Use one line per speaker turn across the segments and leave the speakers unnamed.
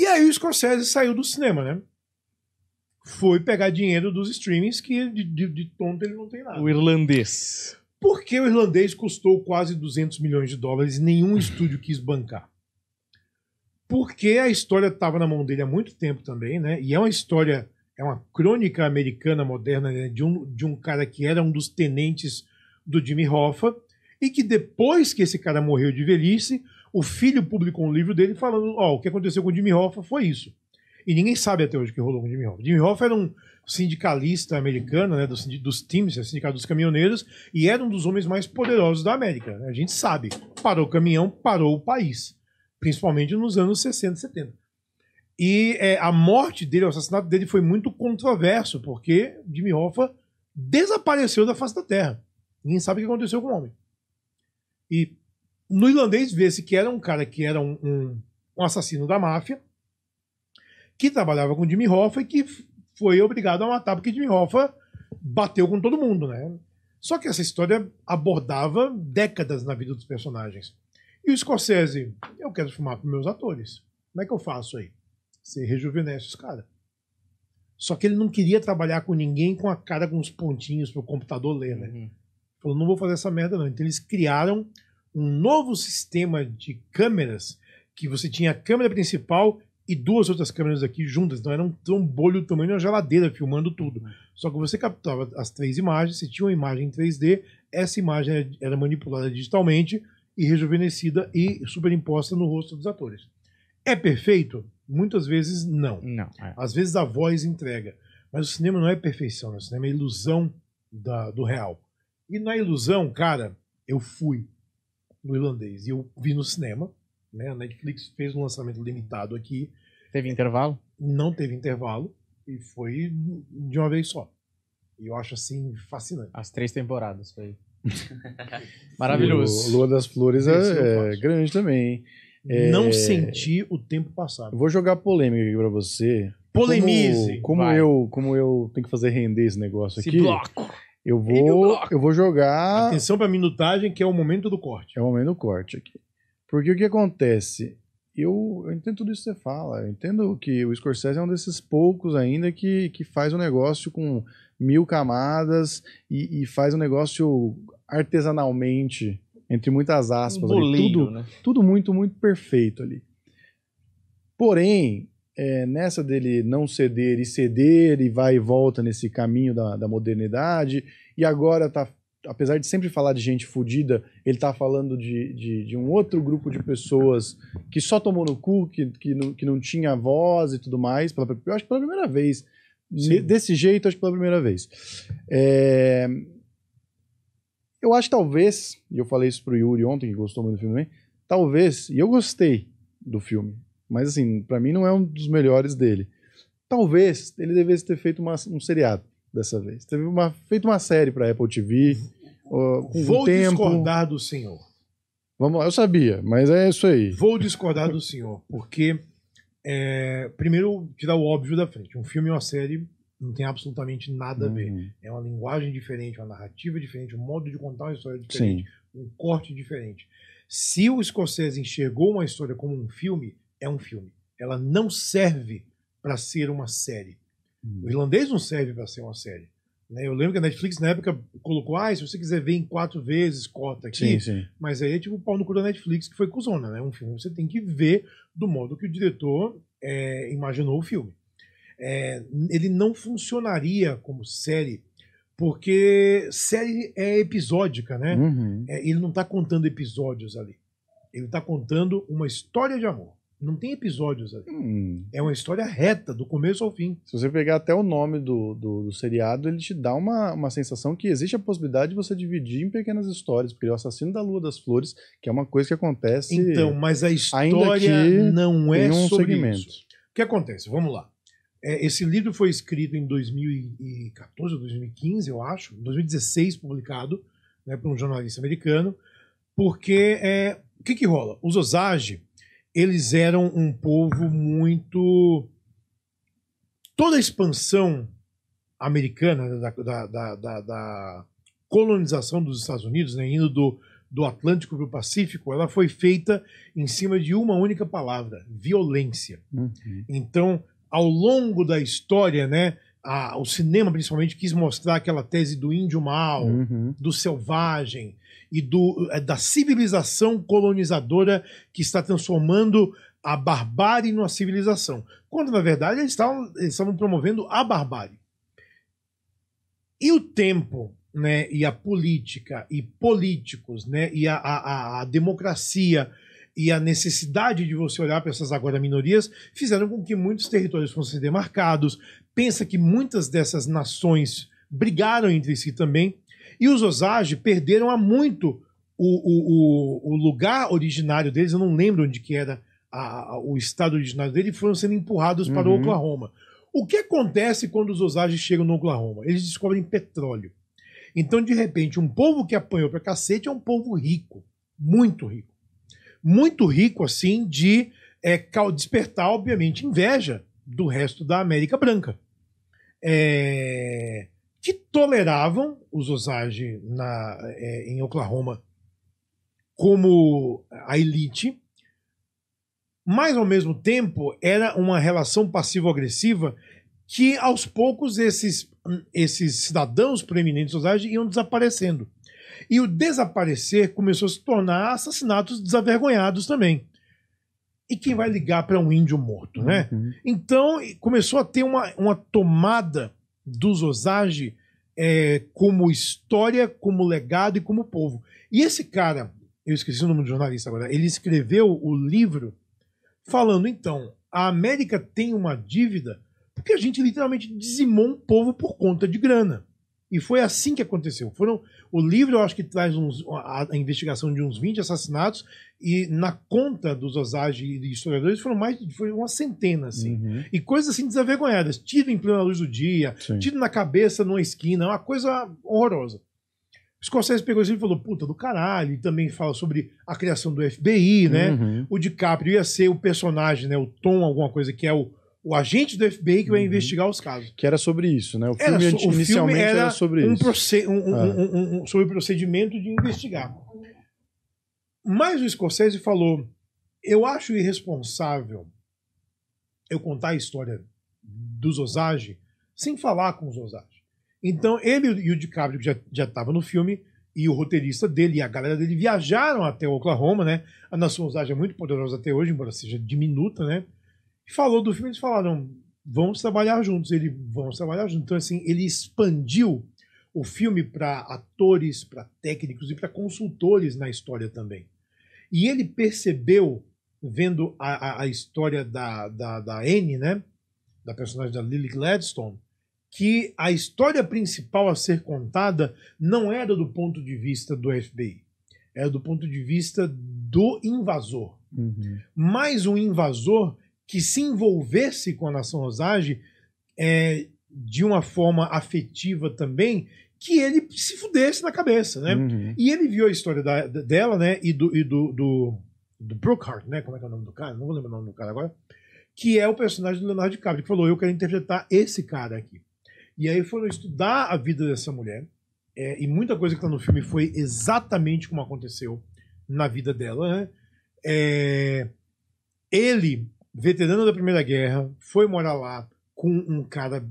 E aí o Scorsese saiu do cinema, né? Foi pegar dinheiro dos streamings, que de, de, de tonto ele não tem
nada. O irlandês.
Por que o irlandês custou quase 200 milhões de dólares e nenhum estúdio quis bancar? Porque a história estava na mão dele há muito tempo também, né? E é uma história, é uma crônica americana moderna né? de, um, de um cara que era um dos tenentes do Jimmy Hoffa e que depois que esse cara morreu de velhice, o filho publicou um livro dele falando: ó, oh, o que aconteceu com o Jimmy Hoffa foi isso. E ninguém sabe até hoje o que rolou com o Jimmy Hoffa. Jimmy Hoffa era um sindicalista americano, né, dos, dos times, é sindicato dos caminhoneiros, e era um dos homens mais poderosos da América. Né? A gente sabe. Parou o caminhão, parou o país. Principalmente nos anos 60, 70. E é, a morte dele, o assassinato dele foi muito controverso, porque Jimmy Hoffa desapareceu da face da Terra. Ninguém sabe o que aconteceu com o homem. E no irlandês vê-se que era um cara que era um, um, um, assassino da máfia, que trabalhava com Jimmy Hoffa e que foi obrigado a matar porque Jimmy Hoffa bateu com todo mundo, né? Só que essa história abordava décadas na vida dos personagens. E o Scorsese, eu quero filmar com meus atores. Como é que eu faço aí? Você rejuvenesce os caras. Só que ele não queria trabalhar com ninguém com a cara com os pontinhos pro computador ler, né? Uhum. Falou, não vou fazer essa merda não. Então eles criaram um novo sistema de câmeras que você tinha a câmera principal e duas outras câmeras aqui juntas. Então era um, trombolho do tamanho de uma geladeira filmando tudo. Uhum. Só que você captava as três imagens, você tinha uma imagem em 3D, essa imagem era manipulada digitalmente e rejuvenescida e superimposta no rosto dos atores. É perfeito? Muitas vezes não. não é. Às vezes a voz entrega. Mas o cinema não é perfeição, né? o cinema é ilusão da, do real. E na ilusão, cara, eu fui do irlandês. E eu vi no cinema, né? A Netflix fez um lançamento limitado aqui. Teve intervalo? Não teve intervalo e foi de uma vez só. E eu acho assim fascinante. As três temporadas foi. Maravilhoso. Lua das Flores é,
é grande também. É... Não senti
o tempo passar. Vou
jogar polêmica aqui pra você. Polemize! Como, como eu, como eu tenho que fazer render esse negócio esse aqui. Bloco. Eu vou, eu vou jogar.
Atenção para a minutagem,
que é o momento do corte. É o momento do corte aqui. Porque o que acontece? Eu, eu entendo tudo isso que você fala. Eu entendo que o Scorsese é um desses poucos ainda que, que faz um negócio com mil camadas e, e faz um negócio artesanalmente, entre muitas aspas. Um boleiro, ali, tudo, né? tudo muito, muito perfeito ali. Porém, é, nessa dele não ceder e ceder e vai e volta nesse caminho da, da modernidade, e agora tá, apesar de sempre falar de gente fodida, ele tá falando de, de, de, um outro grupo de pessoas que só tomou no cu, que, que, não, que não tinha voz e tudo mais, pela, eu acho que pela primeira vez. Sim. Desse jeito, acho que pela primeira vez. É... Eu acho talvez, e eu falei isso pro Yuri ontem, que gostou muito do filme também, talvez, e eu gostei do filme, mas assim, para mim não é um dos melhores dele. Talvez ele devesse ter feito uma, um seriado dessa vez. Teve uma, feito uma série para Apple TV. Uhum. com Vou tempo. discordar do senhor. Vamos lá, eu sabia, mas é isso aí. Vou discordar do
senhor, porque é, primeiro tirar o óbvio da frente. Um filme e uma série não tem absolutamente nada a ver. Uhum. É uma linguagem diferente, uma narrativa diferente, um modo de contar uma história diferente, Sim. um corte diferente. Se o Scorsese enxergou uma história como um filme, é um filme. Ela não serve para ser uma série. Hum. O irlandês não serve para ser uma série. Né? Eu lembro que a Netflix, na época, colocou: ah, se você quiser ver em quatro vezes, corta aqui. Sim, sim. Mas aí é tipo o pau no cu da Netflix, que foi cuzona. Né? Um filme você tem que ver do modo que o diretor é, imaginou o filme. É, ele não funcionaria como série porque série é episódica, né? Uhum. É, ele não está contando episódios ali. Ele está contando uma história de amor. Não tem episódios ali.
Hum. É uma história reta, do começo ao fim. Se você pegar até o nome do, do, do, seriado, ele te dá uma, uma sensação que existe a possibilidade de você dividir em pequenas histórias, porque o assassino da Lua das Flores, que é uma coisa que acontece. Então, mas a história não é um sobre segmento. isso.
O que acontece? Vamos lá. É, esse livro foi escrito em 2014, 2015, eu acho, 2016, publicado né, por um jornalista americano, porque é, o que, que rola? Os Osage eles eram um povo muito. Toda a expansão americana, da, da, da, da colonização dos Estados Unidos, né, indo do, do Atlântico para o Pacífico, ela foi feita em cima de uma única palavra: violência. Uhum. Então, ao longo da história, né, a, o cinema principalmente quis mostrar aquela tese do índio mal, uhum. do selvagem, e do, eh, da civilização colonizadora que está transformando a barbárie numa civilização. Quando, na verdade, eles estavam, eles estavam promovendo a barbárie. E o tempo, né, e a política, e políticos, né, e a, a, a democracia, e a necessidade de você olhar para essas agora minorias fizeram com que muitos territórios fossem demarcados. Pensa que muitas dessas nações brigaram entre si também. E os Osage perderam há muito o, o, o, lugar originário deles, eu não lembro onde que era a, a, o estado originário deles, E foram sendo empurrados uhum. para o Oklahoma. O que acontece quando os Osage chegam no Oklahoma? Eles descobrem petróleo. Então, de repente, um povo que apanhou para cacete é um povo rico. Muito rico. Muito rico, assim, de é, despertar, obviamente, inveja do resto da América Branca. É que toleravam os Osage na, é, em Oklahoma como a elite, mas ao mesmo tempo era uma relação passivo-agressiva que aos poucos esses, esses cidadãos proeminentes Osage iam desaparecendo. E o desaparecer começou a se tornar assassinatos desavergonhados também. E quem vai ligar para um índio morto, né? Uhum. Então começou a ter uma, uma tomada dos Osage é, como história, como legado e como povo. E esse cara, eu esqueci o nome do jornalista agora, ele escreveu o livro falando, então, a América tem uma dívida porque a gente literalmente dizimou um povo por conta de grana. E foi assim que aconteceu. Foram, o livro, eu acho que traz uns, a, a, investigação de uns 20 assassinatos, e na conta dos Osage e de historiadores foram mais foi uma centena, assim. Uhum. E coisas assim desavergonhadas. Tiro em plena luz do dia, Sim. tiro na cabeça numa esquina, é uma coisa horrorosa. Scorsese pegou isso e falou, puta do caralho, e também fala sobre a criação do FBI, né? Uhum. O DiCaprio ia ser o personagem, né? O Tom, alguma coisa que é o, o agente do FBI que vai uhum. investigar os casos.
Que era sobre isso, né? O filme, era, o inicialmente filme era, era, sobre um isso. Um, ah.
um, um, sobre o procedimento de investigar. Mas o Scorsese falou: eu acho irresponsável eu contar a história dos Osage sem falar com os Osage. Então ele e o DiCaprio, que já estava no filme, e o roteirista dele e a galera dele viajaram até Oklahoma, né? A Nação Osage é muito poderosa até hoje, embora seja diminuta, né? falou do filme, eles falaram, vamos trabalhar juntos. Ele, vamos trabalhar juntos. Então, assim, ele expandiu o filme para atores, para técnicos e para consultores na história também. E ele percebeu, vendo a, a, a história da, da, da Anne, né? Da personagem da Lily Gladstone, que a história principal a ser contada não era do ponto de vista do FBI, era do ponto de vista do invasor. Uhum. Mas o invasor que se envolvesse com a Nação Osage é, de uma forma afetiva também, que ele se fudesse na cabeça, né? Uhum. E ele viu a história da, dela, né? E do, e do, do, do Brookhart, né? Como é que é o nome do cara? Não vou lembrar o nome do cara agora. Que é o personagem do Leonardo DiCaprio, que falou: Eu quero interpretar esse cara aqui. E aí foram estudar a vida dessa mulher. É, e muita coisa que está no filme foi exatamente como aconteceu na vida dela, né? É, ele veterano da Primeira Guerra, foi morar lá com um cara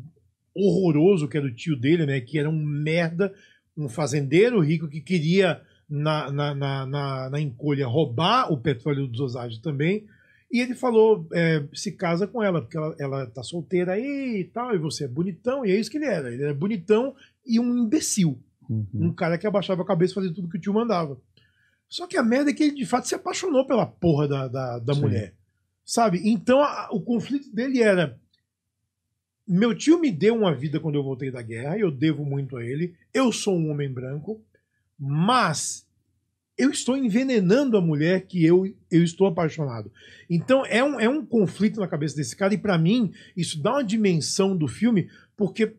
horroroso que era é o tio dele, né? Que era um merda, um fazendeiro rico que queria na, na, na, na, na encolha roubar o petróleo dos Osage também. E ele falou: é, se casa com ela, porque ela, ela tá solteira aí e tal, e você é bonitão, e é isso que ele era. Ele era bonitão e um imbecil. Uhum. Um cara que abaixava a cabeça e fazia tudo que o tio mandava. Só que a merda é que ele de fato se apaixonou pela porra da, da, da mulher. Sabe? Então a, o conflito dele era. Meu tio me deu uma vida quando eu voltei da guerra, eu devo muito a ele. Eu sou um homem branco, mas eu estou envenenando a mulher que eu, eu estou apaixonado. Então é um, é um conflito na cabeça desse cara, e para mim isso dá uma dimensão do filme, porque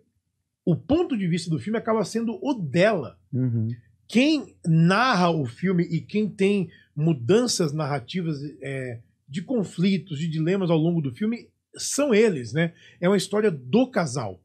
o ponto de vista do filme acaba sendo o dela. Uhum. Quem narra o filme e quem tem mudanças narrativas é, de conflitos, de dilemas ao longo do filme são eles, né? É uma história do casal.